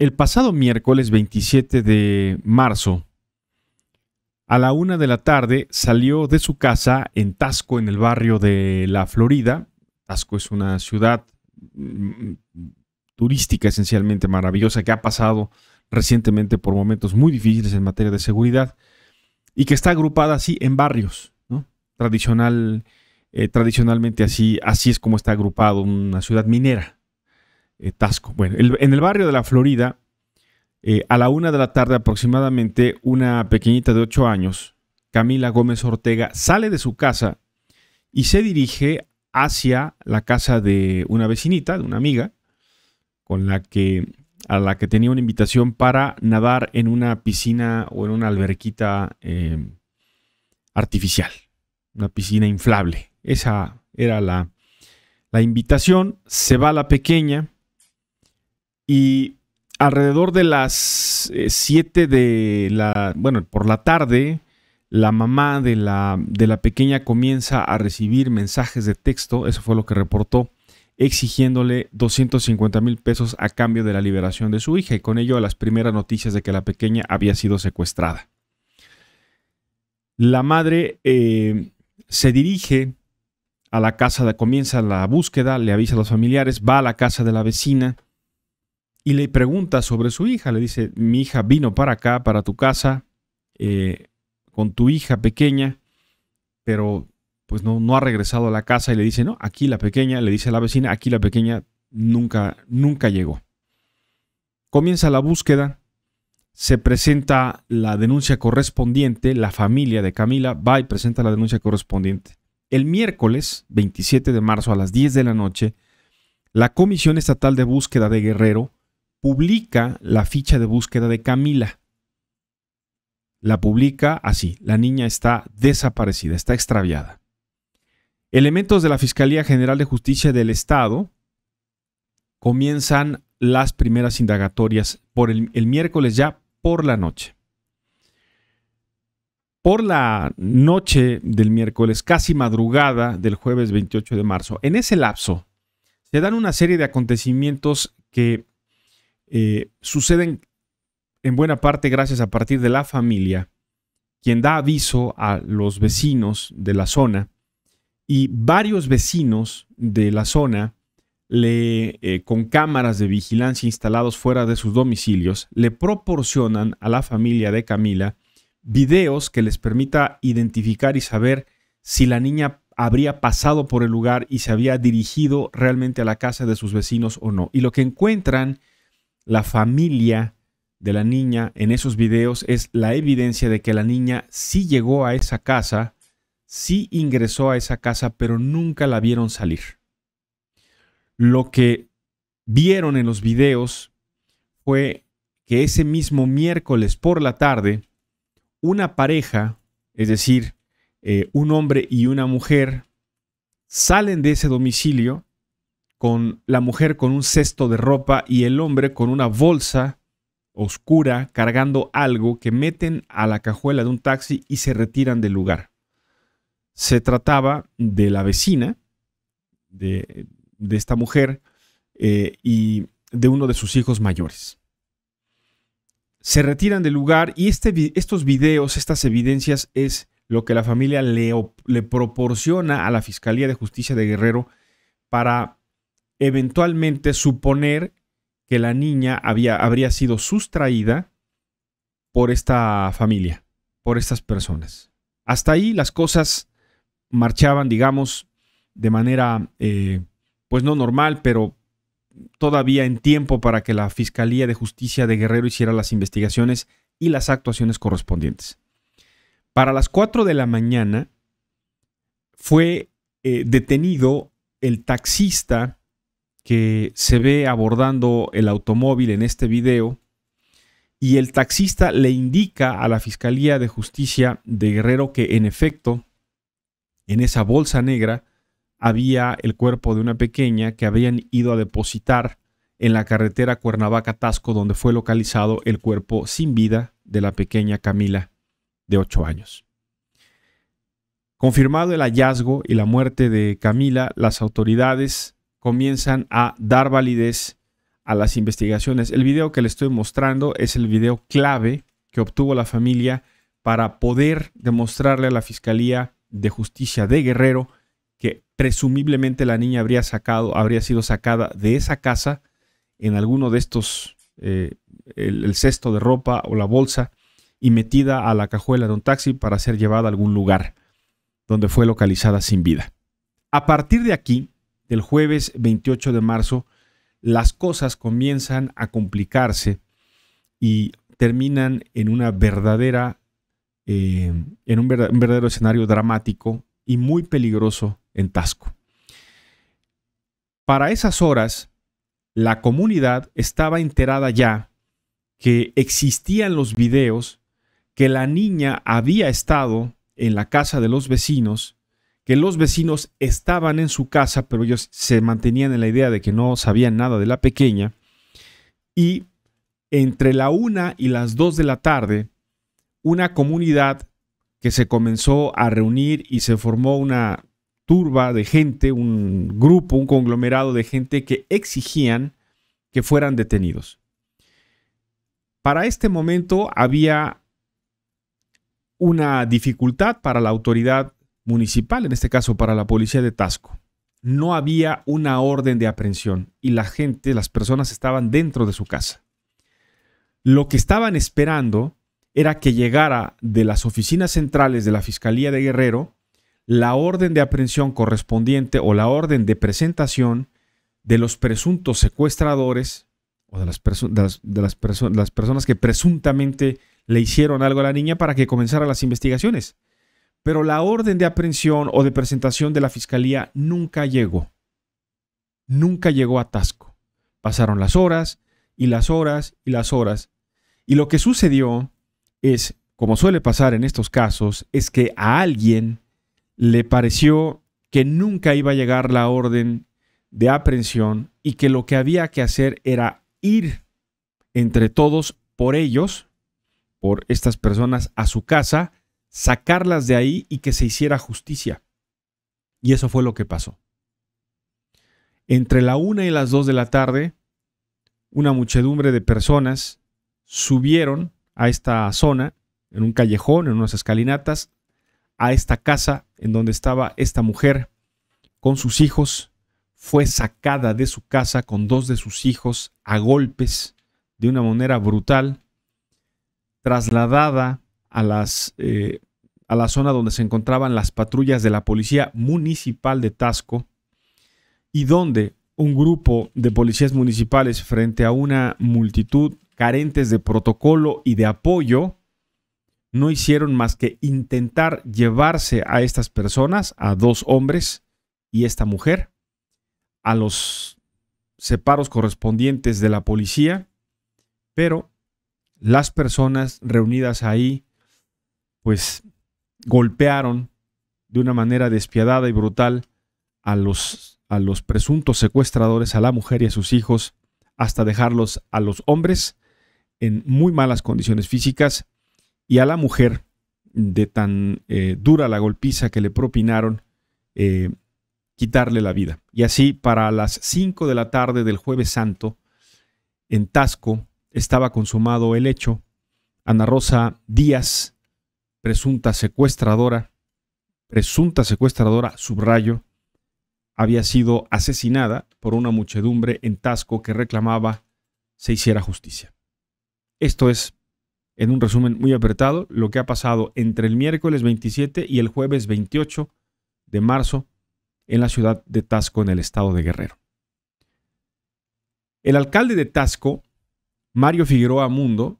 El pasado miércoles 27 de marzo, a la una de la tarde, salió de su casa en Tasco, en el barrio de la Florida. Tasco es una ciudad mm, turística esencialmente maravillosa que ha pasado recientemente por momentos muy difíciles en materia de seguridad y que está agrupada así en barrios, ¿no? Tradicional, eh, tradicionalmente así, así es como está agrupada una ciudad minera, eh, bueno, en el barrio de la Florida, eh, a la una de la tarde aproximadamente, una pequeñita de ocho años, Camila Gómez Ortega, sale de su casa y se dirige hacia la casa de una vecinita, de una amiga, con la que a la que tenía una invitación para nadar en una piscina o en una alberquita eh, artificial, una piscina inflable. Esa era la, la invitación. Se va la pequeña, y alrededor de las 7 eh, de la, bueno, por la tarde, la mamá de la, de la pequeña comienza a recibir mensajes de texto, eso fue lo que reportó, exigiéndole 250 mil pesos a cambio de la liberación de su hija y con ello las primeras noticias de que la pequeña había sido secuestrada. La madre eh, se dirige a la casa, comienza la búsqueda, le avisa a los familiares, va a la casa de la vecina, y le pregunta sobre su hija. Le dice, mi hija vino para acá, para tu casa, eh, con tu hija pequeña, pero pues no, no ha regresado a la casa y le dice, no, aquí la pequeña, le dice a la vecina, aquí la pequeña nunca, nunca llegó. Comienza la búsqueda, se presenta la denuncia correspondiente, la familia de Camila va y presenta la denuncia correspondiente. El miércoles 27 de marzo a las 10 de la noche, la Comisión Estatal de Búsqueda de Guerrero publica la ficha de búsqueda de Camila. La publica así, la niña está desaparecida, está extraviada. Elementos de la Fiscalía General de Justicia del Estado comienzan las primeras indagatorias por el, el miércoles ya por la noche. Por la noche del miércoles, casi madrugada del jueves 28 de marzo, en ese lapso se dan una serie de acontecimientos que eh, suceden en buena parte gracias a partir de la familia, quien da aviso a los vecinos de la zona y varios vecinos de la zona le, eh, con cámaras de vigilancia instalados fuera de sus domicilios, le proporcionan a la familia de Camila videos que les permita identificar y saber si la niña habría pasado por el lugar y se había dirigido realmente a la casa de sus vecinos o no. Y lo que encuentran la familia de la niña en esos videos es la evidencia de que la niña sí llegó a esa casa, sí ingresó a esa casa, pero nunca la vieron salir. Lo que vieron en los videos fue que ese mismo miércoles por la tarde, una pareja, es decir, eh, un hombre y una mujer, salen de ese domicilio con la mujer con un cesto de ropa y el hombre con una bolsa oscura cargando algo que meten a la cajuela de un taxi y se retiran del lugar. Se trataba de la vecina de, esta mujer eh, y de uno de sus hijos mayores. Se retiran del lugar y este, estos videos, estas evidencias es lo que la familia le proporciona a la Fiscalía de Justicia de Guerrero para eventualmente suponer que la niña había, habría sido sustraída por esta familia, por estas personas. Hasta ahí las cosas marchaban, digamos, de manera, eh, pues no normal, pero todavía en tiempo para que la Fiscalía de Justicia de Guerrero hiciera las investigaciones y las actuaciones correspondientes. Para las 4 de la mañana fue eh, detenido el taxista que se ve abordando el automóvil en este video y el taxista le indica a la Fiscalía de Justicia de Guerrero que en efecto en esa bolsa negra había el cuerpo de una pequeña que habían ido a depositar en la carretera Cuernavaca-Tasco donde fue localizado el cuerpo sin vida de la pequeña Camila de 8 años. Confirmado el hallazgo y la muerte de Camila, las autoridades comienzan a dar validez a las investigaciones. El video que le estoy mostrando es el video clave que obtuvo la familia para poder demostrarle a la Fiscalía de Justicia de Guerrero que presumiblemente la niña habría, sacado, habría sido sacada de esa casa en alguno de estos, eh, el cesto de ropa o la bolsa, y metida a la cajuela de un taxi para ser llevada a algún lugar donde fue localizada sin vida. A partir de aquí, del jueves 28 de marzo, las cosas comienzan a complicarse y terminan en una verdadera, eh, en un, un verdadero escenario dramático y muy peligroso en Tasco. Para esas horas, la comunidad estaba enterada ya que existían los videos, que la niña había estado en la casa de los vecinos que los vecinos estaban en su casa, pero ellos se mantenían en la idea de que no sabían nada de la pequeña. Y entre la una y las dos de la tarde, una comunidad que se comenzó a reunir y se formó una turba de gente, un grupo, un conglomerado de gente que exigían que fueran detenidos. Para este momento había una dificultad para la autoridad municipal, en este caso para la policía de Tasco. No había una orden de aprehensión y la gente, las personas estaban dentro de su casa. Lo que estaban esperando era que llegara de las oficinas centrales de la Fiscalía de Guerrero la orden de aprehensión correspondiente o la orden de presentación de los presuntos secuestradores o de las, las personas que presuntamente le hicieron algo a la niña para que comenzaran las investigaciones pero la orden de aprehensión o de presentación de la fiscalía nunca llegó. Nunca llegó a Tasco. Pasaron las horas y las horas y las horas. Y lo que sucedió es, como suele pasar en estos casos, es que a alguien le pareció que nunca iba a llegar la orden de aprehensión y que lo que había que hacer era ir entre todos por ellos, por estas personas, a su casa sacarlas de ahí y que se hiciera justicia. Y eso fue lo que pasó. Entre la una y las dos de la tarde, una muchedumbre de personas subieron a esta zona, en un callejón, en unas escalinatas, a esta casa en donde estaba esta mujer con sus hijos. Fue sacada de su casa con dos de sus hijos a golpes, de una manera brutal, trasladada a las eh, a la zona donde se encontraban las patrullas de la Policía Municipal de Tasco y donde un grupo de policías municipales frente a una multitud carentes de protocolo y de apoyo no hicieron más que intentar llevarse a estas personas, a dos hombres y esta mujer, a los separos correspondientes de la policía, pero las personas reunidas ahí pues golpearon de una manera despiadada y brutal a los, a los presuntos secuestradores, a la mujer y a sus hijos, hasta dejarlos a los hombres en muy malas condiciones físicas y a la mujer de tan eh, dura la golpiza que le propinaron, eh, quitarle la vida. Y así para las 5 de la tarde del jueves santo, en Tasco, estaba consumado el hecho. Ana Rosa Díaz, presunta secuestradora, presunta secuestradora, subrayo, había sido asesinada por una muchedumbre en Tasco que reclamaba se hiciera justicia. Esto es, en un resumen muy apretado, lo que ha pasado entre el miércoles 27 y el jueves 28 de marzo en la ciudad de Tasco, en el estado de Guerrero. El alcalde de Tasco, Mario Figueroa Mundo,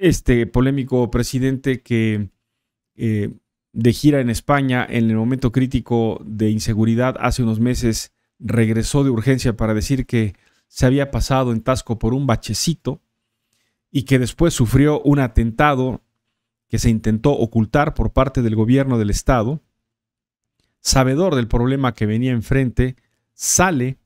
este polémico presidente que eh, de gira en España en el momento crítico de inseguridad hace unos meses regresó de urgencia para decir que se había pasado en Tasco por un bachecito y que después sufrió un atentado que se intentó ocultar por parte del gobierno del estado, sabedor del problema que venía enfrente, sale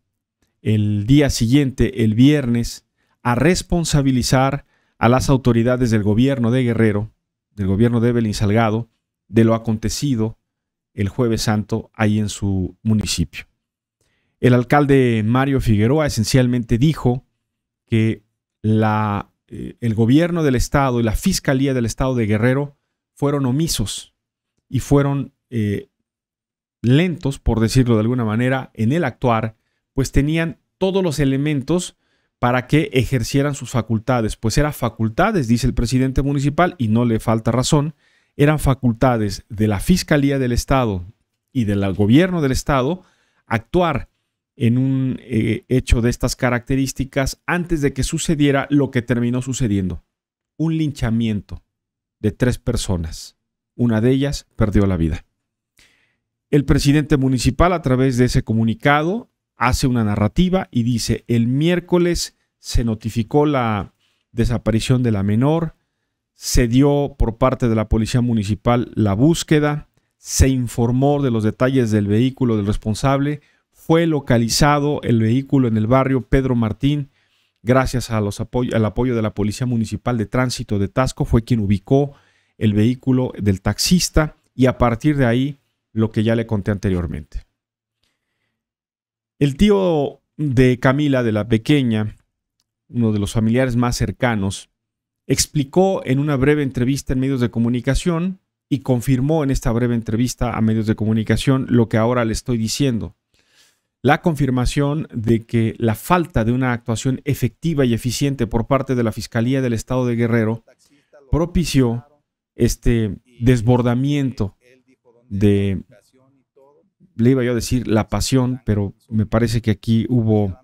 el día siguiente, el viernes, a responsabilizar a las autoridades del gobierno de Guerrero, del gobierno de Evelyn Salgado, de lo acontecido el jueves santo ahí en su municipio. El alcalde Mario Figueroa esencialmente dijo que la, eh, el gobierno del estado y la fiscalía del estado de Guerrero fueron omisos y fueron eh, lentos, por decirlo de alguna manera, en el actuar, pues tenían todos los elementos para que ejercieran sus facultades, pues eran facultades, dice el presidente municipal, y no le falta razón, eran facultades de la Fiscalía del Estado y del gobierno del Estado actuar en un eh, hecho de estas características antes de que sucediera lo que terminó sucediendo, un linchamiento de tres personas. Una de ellas perdió la vida. El presidente municipal, a través de ese comunicado, hace una narrativa y dice, el miércoles se notificó la desaparición de la menor, se dio por parte de la policía municipal la búsqueda, se informó de los detalles del vehículo del responsable, fue localizado el vehículo en el barrio Pedro Martín, gracias al apoyo de la Policía Municipal de Tránsito de Tasco, fue quien ubicó el vehículo del taxista y a partir de ahí lo que ya le conté anteriormente. El tío de Camila, de la pequeña, uno de los familiares más cercanos, explicó en una breve entrevista en medios de comunicación y confirmó en esta breve entrevista a medios de comunicación lo que ahora le estoy diciendo. La confirmación de que la falta de una actuación efectiva y eficiente por parte de la Fiscalía del Estado de Guerrero propició este desbordamiento de le iba yo a decir la pasión, pero me parece que aquí hubo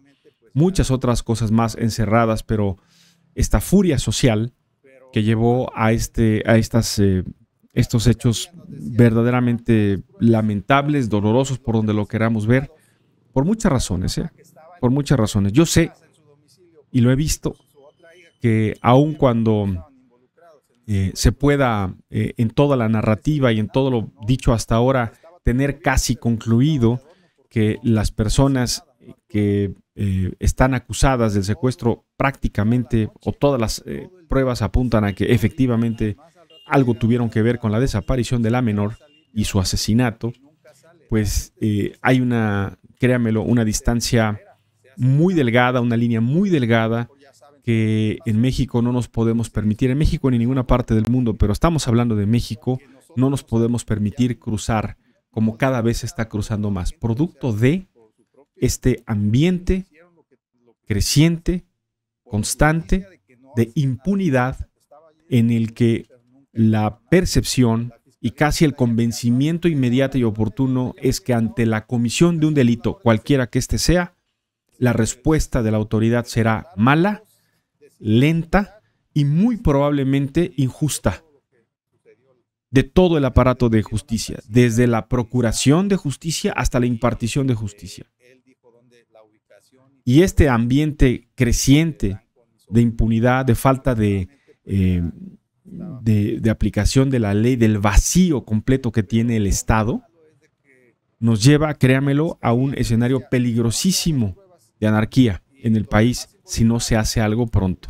muchas otras cosas más encerradas, pero esta furia social que llevó a, este, a estas, eh, estos hechos verdaderamente lamentables, dolorosos, por donde lo queramos ver, por muchas razones, ¿eh? por muchas razones. Yo sé, y lo he visto, que aun cuando eh, se pueda, en toda la narrativa y en todo lo dicho hasta ahora, tener casi concluido que las personas que eh, están acusadas del secuestro prácticamente o todas las eh, pruebas apuntan a que efectivamente algo tuvieron que ver con la desaparición de la menor y su asesinato, pues eh, hay una, créamelo, una distancia muy delgada, una línea muy delgada que en México no nos podemos permitir, en México ni en ninguna parte del mundo, pero estamos hablando de México, no nos podemos permitir cruzar como cada vez se está cruzando más, producto de este ambiente creciente, constante, de impunidad en el que la percepción y casi el convencimiento inmediato y oportuno es que ante la comisión de un delito, cualquiera que éste sea, la respuesta de la autoridad será mala, lenta y muy probablemente injusta de todo el aparato de justicia, desde la procuración de justicia hasta la impartición de justicia. Y este ambiente creciente de impunidad, de falta eh, de, de, aplicación de la ley, del vacío completo que tiene el Estado, nos lleva, créamelo, a un escenario peligrosísimo de anarquía en el país si no se hace algo pronto.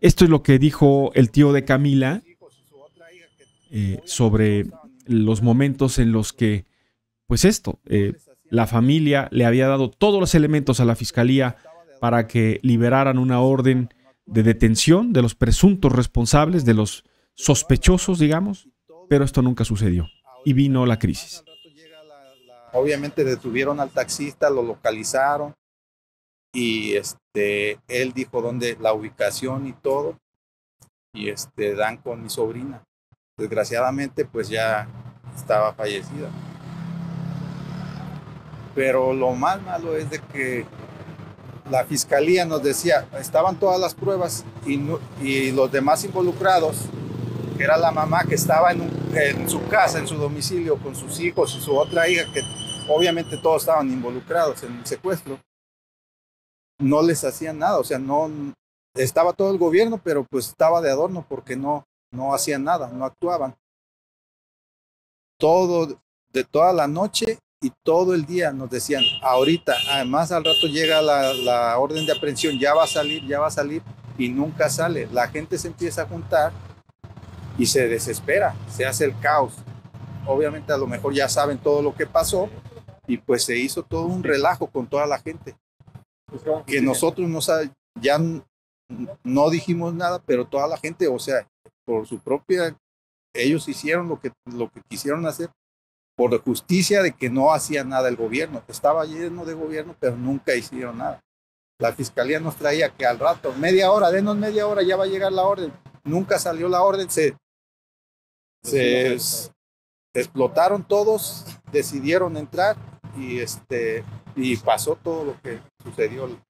Esto es lo que dijo el tío de Camila eh, sobre los momentos en los que, pues esto, eh, la familia le había dado todos los elementos a la fiscalía para que liberaran una orden de detención de los presuntos responsables, de los sospechosos, digamos, pero esto nunca sucedió y vino la crisis. Obviamente detuvieron al taxista, lo localizaron y este, él dijo dónde la ubicación y todo y este, dan con mi sobrina. Desgraciadamente, pues ya estaba fallecida. Pero lo más malo es de que la fiscalía nos decía, estaban todas las pruebas y, los demás involucrados, que era la mamá que estaba en, en, su casa, en su domicilio, con sus hijos y su otra hija, que obviamente todos estaban involucrados en el secuestro, no les hacían nada, o sea, no estaba todo el gobierno, pero pues estaba de adorno porque no, no hacían nada, no actuaban. Todo, de toda la noche y todo el día nos decían, ahorita, además al rato llega la, orden de aprehensión, ya va a salir, ya va a salir, y nunca sale. La gente se empieza a juntar y se desespera, se hace el caos. Obviamente a lo mejor ya saben todo lo que pasó y pues se hizo todo un relajo con toda la gente. Que nosotros no ya no dijimos nada, pero toda la gente, o sea, por su propia, ellos hicieron lo que, lo que quisieron hacer por justicia de que no hacía nada el gobierno, estaba lleno de gobierno, pero nunca hicieron nada. La fiscalía nos traía que al rato, media hora, denos media hora, ya va a llegar la orden. Nunca salió la orden, se, pues se explotaron todos, decidieron entrar y, este, y pasó todo lo que sucedió